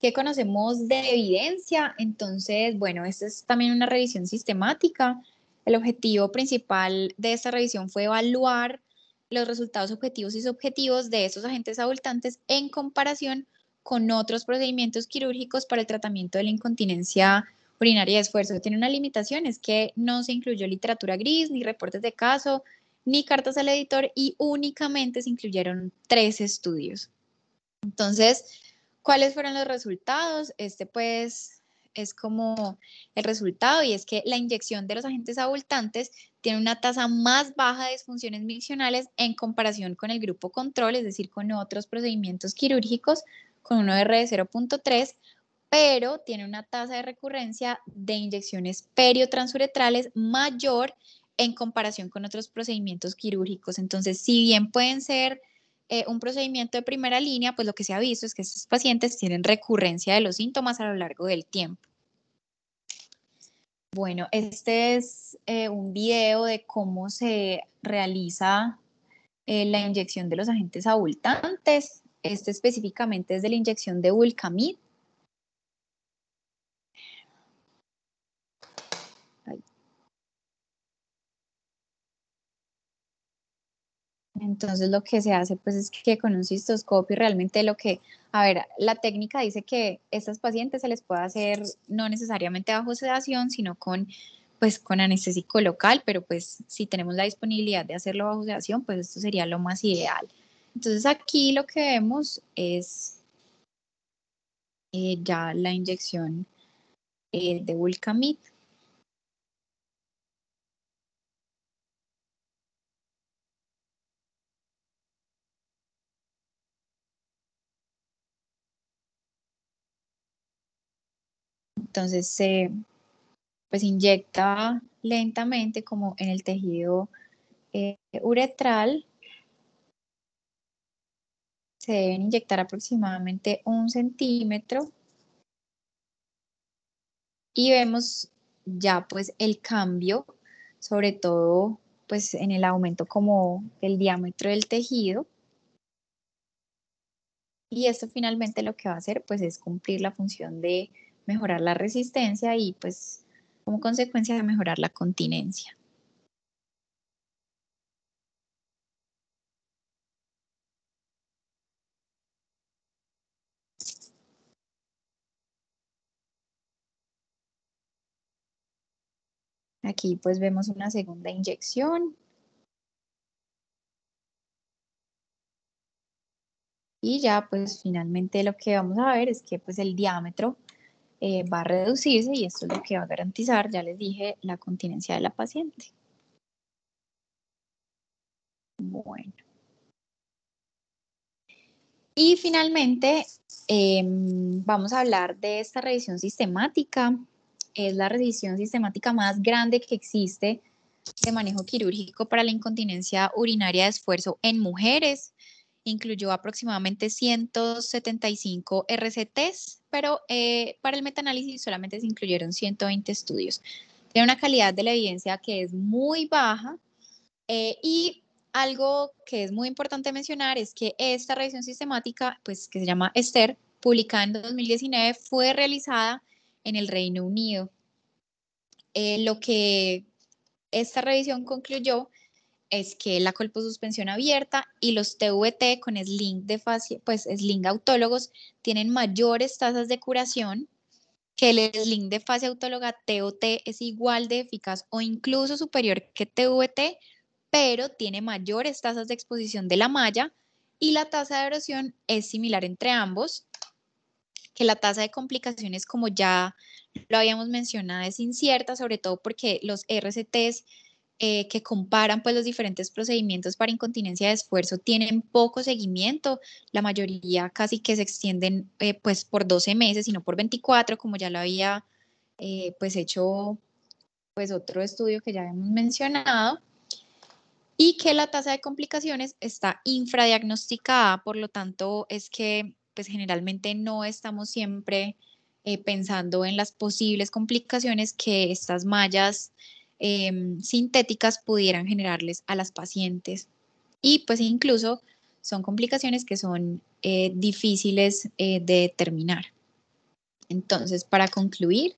¿Qué conocemos de evidencia? Entonces, bueno, esta es también una revisión sistemática. El objetivo principal de esta revisión fue evaluar los resultados objetivos y subjetivos de estos agentes adultantes en comparación con otros procedimientos quirúrgicos para el tratamiento de la incontinencia urinaria de esfuerzo. Tiene una limitación, es que no se incluyó literatura gris, ni reportes de caso, ni cartas al editor y únicamente se incluyeron tres estudios. Entonces, ¿cuáles fueron los resultados? Este pues es como el resultado y es que la inyección de los agentes abultantes tiene una tasa más baja de disfunciones miccionales en comparación con el grupo control, es decir, con otros procedimientos quirúrgicos, con un OR de 0.3, pero tiene una tasa de recurrencia de inyecciones periotransuretrales mayor en comparación con otros procedimientos quirúrgicos. Entonces, si bien pueden ser eh, un procedimiento de primera línea, pues lo que se ha visto es que estos pacientes tienen recurrencia de los síntomas a lo largo del tiempo. Bueno, este es eh, un video de cómo se realiza eh, la inyección de los agentes abultantes. Este específicamente es de la inyección de Vulcamid. Entonces lo que se hace pues es que con un cistoscopio realmente lo que, a ver, la técnica dice que estas pacientes se les puede hacer no necesariamente bajo sedación, sino con pues con anestésico local, pero pues si tenemos la disponibilidad de hacerlo bajo sedación, pues esto sería lo más ideal. Entonces aquí lo que vemos es eh, ya la inyección eh, de vulcamit. Entonces se pues inyecta lentamente como en el tejido eh, uretral se deben inyectar aproximadamente un centímetro. Y vemos ya pues el cambio, sobre todo pues en el aumento como del diámetro del tejido. Y esto finalmente lo que va a hacer pues es cumplir la función de mejorar la resistencia y pues como consecuencia de mejorar la continencia. Aquí pues vemos una segunda inyección. Y ya pues finalmente lo que vamos a ver es que pues el diámetro eh, va a reducirse y esto es lo que va a garantizar, ya les dije, la continencia de la paciente. Bueno. Y finalmente em, vamos a hablar de esta revisión sistemática es la revisión sistemática más grande que existe de manejo quirúrgico para la incontinencia urinaria de esfuerzo en mujeres. Incluyó aproximadamente 175 RCTs, pero eh, para el metaanálisis solamente se incluyeron 120 estudios. Tiene una calidad de la evidencia que es muy baja eh, y algo que es muy importante mencionar es que esta revisión sistemática, pues que se llama ESTER, publicada en 2019, fue realizada en el Reino Unido. Eh, lo que esta revisión concluyó es que la colposuspensión abierta y los TVT con sling, de fase, pues, sling autólogos tienen mayores tasas de curación que el sling de fase autóloga TOT es igual de eficaz o incluso superior que TVT, pero tiene mayores tasas de exposición de la malla y la tasa de erosión es similar entre ambos que la tasa de complicaciones, como ya lo habíamos mencionado, es incierta, sobre todo porque los RCTs eh, que comparan pues, los diferentes procedimientos para incontinencia de esfuerzo tienen poco seguimiento, la mayoría casi que se extienden eh, pues, por 12 meses y no por 24, como ya lo había eh, pues, hecho pues, otro estudio que ya hemos mencionado y que la tasa de complicaciones está infradiagnosticada, por lo tanto es que pues generalmente no estamos siempre eh, pensando en las posibles complicaciones que estas mallas em, sintéticas pudieran generarles a las pacientes. Y pues incluso son complicaciones que son eh, difíciles eh, de determinar. Entonces, para concluir,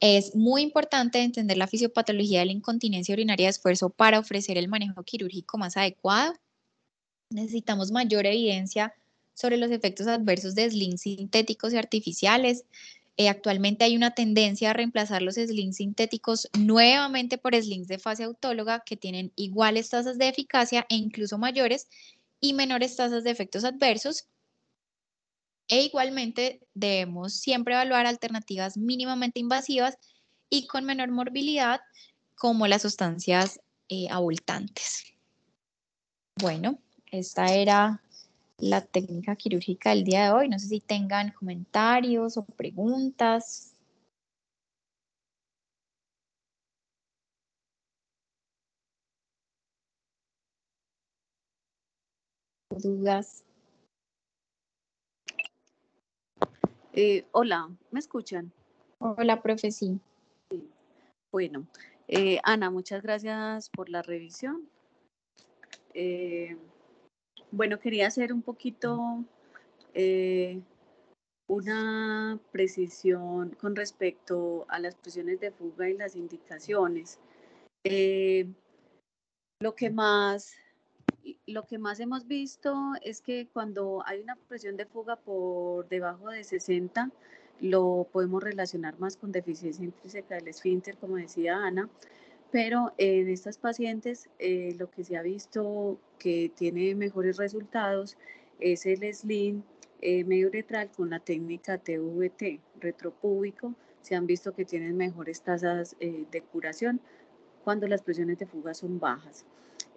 es muy importante entender la fisiopatología de la incontinencia urinaria de esfuerzo para ofrecer el manejo quirúrgico más adecuado. Necesitamos mayor evidencia sobre los efectos adversos de slings sintéticos y artificiales. Eh, actualmente hay una tendencia a reemplazar los slings sintéticos nuevamente por slings de fase autóloga que tienen iguales tasas de eficacia e incluso mayores y menores tasas de efectos adversos. E igualmente debemos siempre evaluar alternativas mínimamente invasivas y con menor morbilidad como las sustancias eh, abultantes. Bueno, esta era la técnica quirúrgica del día de hoy. No sé si tengan comentarios o preguntas. dudas. Eh, hola, ¿me escuchan? Hola, profe, sí. Bueno, eh, Ana, muchas gracias por la revisión. Eh, bueno, quería hacer un poquito eh, una precisión con respecto a las presiones de fuga y las indicaciones. Eh, lo que más lo que más hemos visto es que cuando hay una presión de fuga por debajo de 60, lo podemos relacionar más con deficiencia intrínseca del esfínter, como decía Ana, pero en estas pacientes eh, lo que se ha visto que tiene mejores resultados es el SLIN eh, medio uretral con la técnica TVT, retropúbico, se han visto que tienen mejores tasas eh, de curación cuando las presiones de fuga son bajas.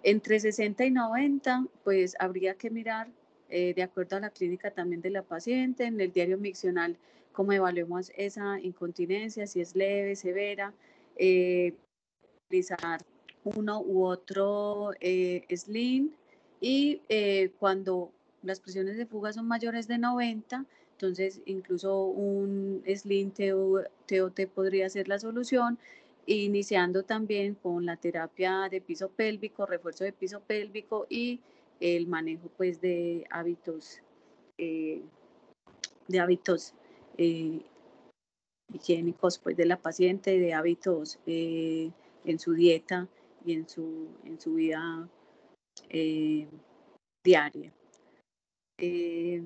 Entre 60 y 90, pues habría que mirar, eh, de acuerdo a la clínica también de la paciente, en el diario miccional, cómo evaluamos esa incontinencia, si es leve, severa, utilizar uno u otro eh, sling y eh, cuando las presiones de fuga son mayores de 90, entonces incluso un sling TOT podría ser la solución, iniciando también con la terapia de piso pélvico, refuerzo de piso pélvico y el manejo pues de hábitos eh, de hábitos eh, higiénicos pues de la paciente, de hábitos en su dieta y en su, en su vida eh, diaria. Eh,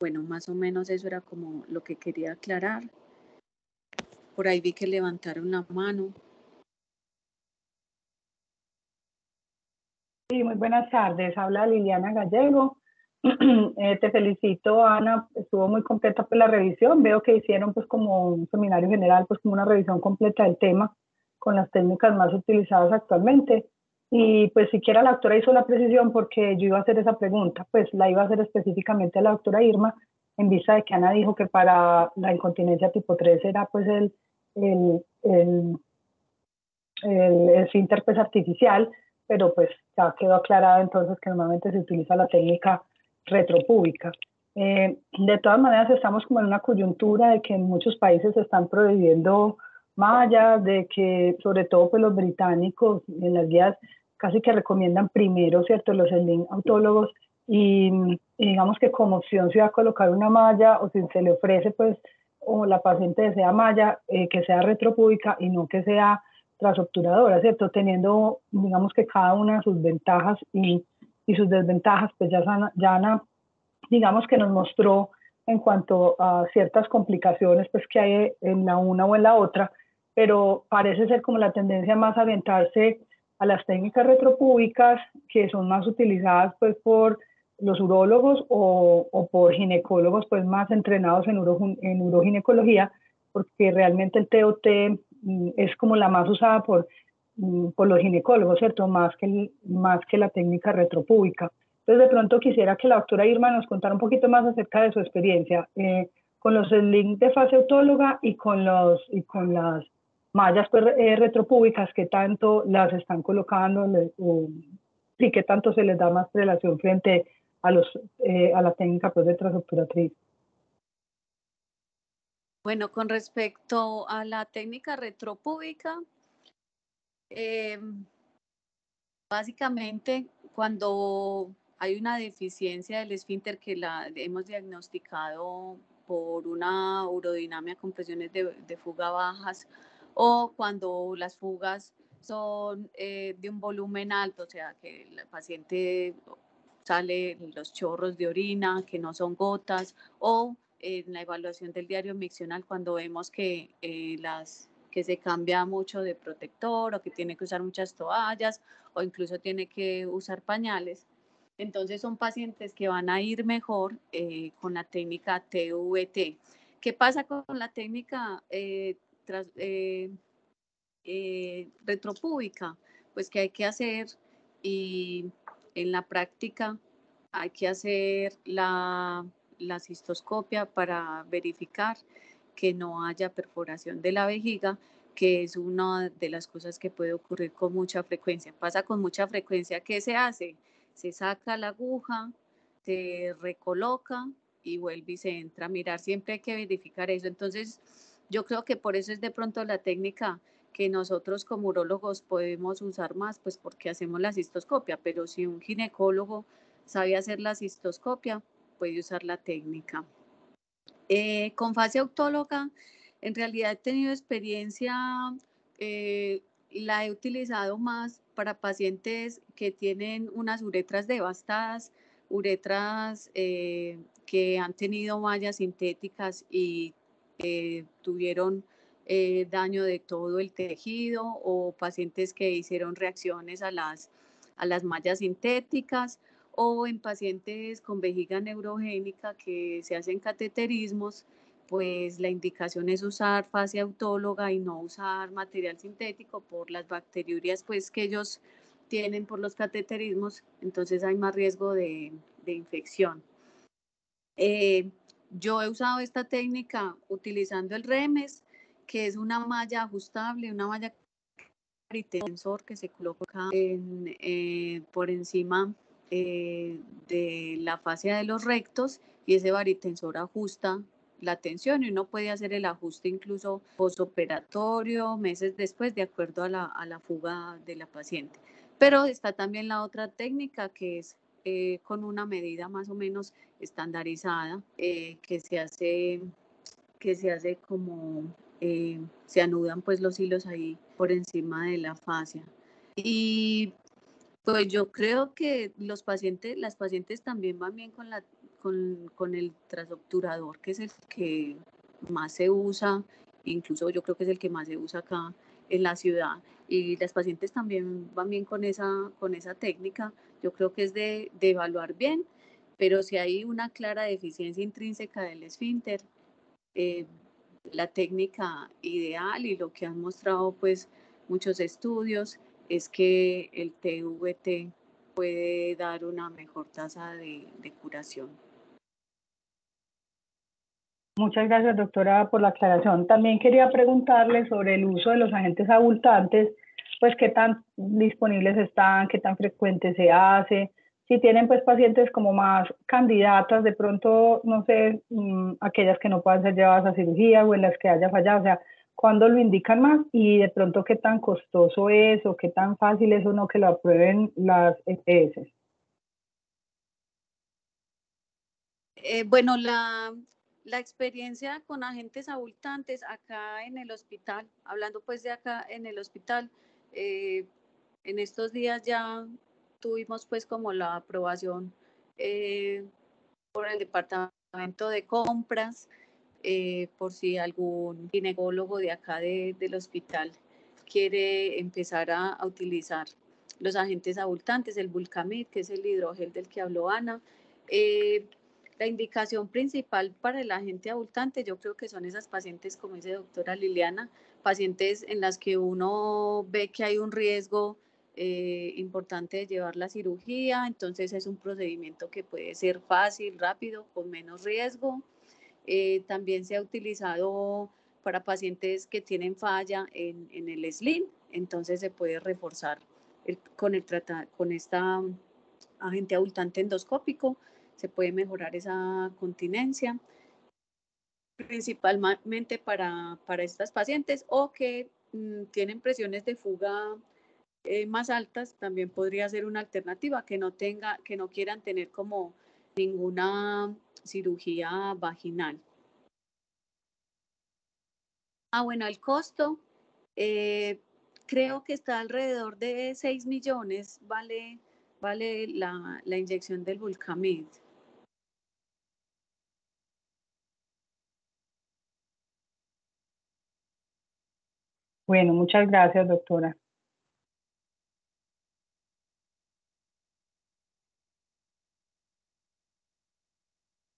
bueno, más o menos eso era como lo que quería aclarar. Por ahí vi que levantaron la mano. Sí, muy buenas tardes. Habla Liliana Gallego. Eh, te felicito, Ana. Estuvo muy completa por pues, la revisión. Veo que hicieron pues como un seminario general, pues como una revisión completa del tema con las técnicas más utilizadas actualmente. Y pues siquiera la doctora hizo la precisión porque yo iba a hacer esa pregunta, pues la iba a hacer específicamente a la doctora Irma en vista de que Ana dijo que para la incontinencia tipo 3 era pues el, el, el, el, pues, artificial, pero pues ya quedó aclarado entonces que normalmente se utiliza la técnica retropúbica. Eh, de todas maneras estamos como en una coyuntura de que en muchos países se están prohibiendo más de que sobre todo pues los británicos en las guías casi que recomiendan primero, ¿cierto?, los autólogos y, digamos que como opción se va a colocar una malla o si se le ofrece pues o la paciente desea malla, eh, que sea retropúbica y no que sea trasobturadora, ¿cierto? Teniendo, digamos que cada una sus ventajas y, y sus desventajas, pues ya Ana digamos que nos mostró en cuanto a ciertas complicaciones pues que hay en la una o en la otra, pero parece ser como la tendencia más aventarse a las técnicas retropúbicas que son más utilizadas pues por los urólogos o, o por ginecólogos pues más entrenados en, uro, en uroginecología, porque realmente el TOT mm, es como la más usada por, mm, por los ginecólogos, ¿cierto? Más que, más que la técnica retropúbica. Entonces, de pronto quisiera que la doctora Irma nos contara un poquito más acerca de su experiencia eh, con los slings de fase autóloga y con, los, y con las mallas pues, eh, retropúbicas que tanto las están colocando y que tanto se les da más relación frente a, los, eh, a la técnica pues, de transoperatriz. Bueno, con respecto a la técnica retropúbica, eh, básicamente cuando hay una deficiencia del esfínter que la hemos diagnosticado por una urodinamia con presiones de fuga bajas, o cuando las fugas son eh, de un volumen alto, o sea, que el paciente sale los chorros de orina, que no son gotas, o en la evaluación del diario miccional cuando vemos que eh, las que se cambia mucho de protector o que tiene que usar muchas toallas o incluso tiene que usar pañales. Entonces son pacientes que van a ir mejor eh, con la técnica TVT. ¿Qué pasa con la técnica eh, eh, eh, retropúbica, pues que hay que hacer y en la práctica hay que hacer la, la cistoscopia para verificar que no haya perforación de la vejiga, que es una de las cosas que puede ocurrir con mucha frecuencia. Pasa con mucha frecuencia. ¿Qué se hace? Se saca la aguja, se recoloca y vuelve y se entra a mirar. Siempre hay que verificar eso. Entonces, yo creo que por eso es de pronto la técnica que nosotros como urólogos podemos usar más, pues porque hacemos la cistoscopia, pero si un ginecólogo sabe hacer la cistoscopia, puede usar la técnica. Eh, con fase autóloga, en realidad he tenido experiencia, eh, la he utilizado más para pacientes que tienen unas uretras devastadas, uretras eh, que han tenido mallas sintéticas y tuvieron eh, daño de todo el tejido o pacientes que hicieron reacciones a las, a las mallas sintéticas o en pacientes con vejiga neurogénica que se hacen cateterismos, pues la indicación es usar fase autóloga y no usar material sintético por las bacteriurias pues que ellos tienen por los cateterismos, entonces hay más riesgo de, infección. Eh, yo he usado esta técnica utilizando el remes, que es una malla ajustable, una malla que se coloca en, eh, por encima eh, de la fascia de los rectos y ese baritensor ajusta la tensión y uno puede hacer el ajuste incluso postoperatorio, meses después, de acuerdo a la fuga de la paciente. Pero está también la otra técnica que es eh, con una medida más o menos estandarizada eh, que se hace que se hace como eh, se anudan pues los hilos ahí por encima de la fascia y pues yo creo que los pacientes las pacientes también van bien con la con, con el trasobturador que es el que más se usa incluso yo creo que es el que más se usa acá en la ciudad y las pacientes también van bien con esa con esa técnica yo creo que es de, evaluar bien, pero si hay una clara deficiencia intrínseca del esfínter, eh, la técnica ideal y lo que han mostrado pues muchos estudios es que el TVT puede dar una mejor tasa de, de curación. Muchas gracias, doctora, por la aclaración. También quería preguntarle sobre el uso de los agentes abultantes pues qué tan disponibles están, qué tan frecuente se hace. Si tienen pues pacientes como más candidatas, de pronto, no sé, mm, aquellas que no puedan ser llevadas a cirugía o en las que haya fallado, o sea, cuándo lo indican más y de pronto qué tan costoso es o qué tan fácil es o no que lo aprueben las EPS. Eh, bueno, la, la, experiencia con agentes abultantes acá en el hospital, hablando pues de acá en el hospital, eh, en estos días ya tuvimos pues como la aprobación eh, por el departamento de compras, eh, por si algún ginecólogo de acá del hospital quiere empezar a, utilizar los agentes abultantes, el Vulcamid, que es el hidrogel del que habló Ana. La indicación principal para el agente abultante, yo creo que son esas pacientes, como dice doctora Liliana, pacientes en las que uno ve que hay un riesgo eh, importante de llevar la cirugía, entonces es un procedimiento que puede ser fácil, rápido, con menos riesgo. Eh, también se ha utilizado para pacientes que tienen falla en, el slim, entonces se puede reforzar con, el, esta agente abultante endoscópico se puede mejorar esa continencia, principalmente para, estas pacientes o que mm, tienen presiones de fuga eh, más altas, también podría ser una alternativa que no tenga, que no quieran tener como ninguna cirugía vaginal. Ah, bueno, el costo eh, creo que está alrededor de 6 millones, vale, vale la, la inyección del Vulcamid. Bueno, muchas gracias, doctora.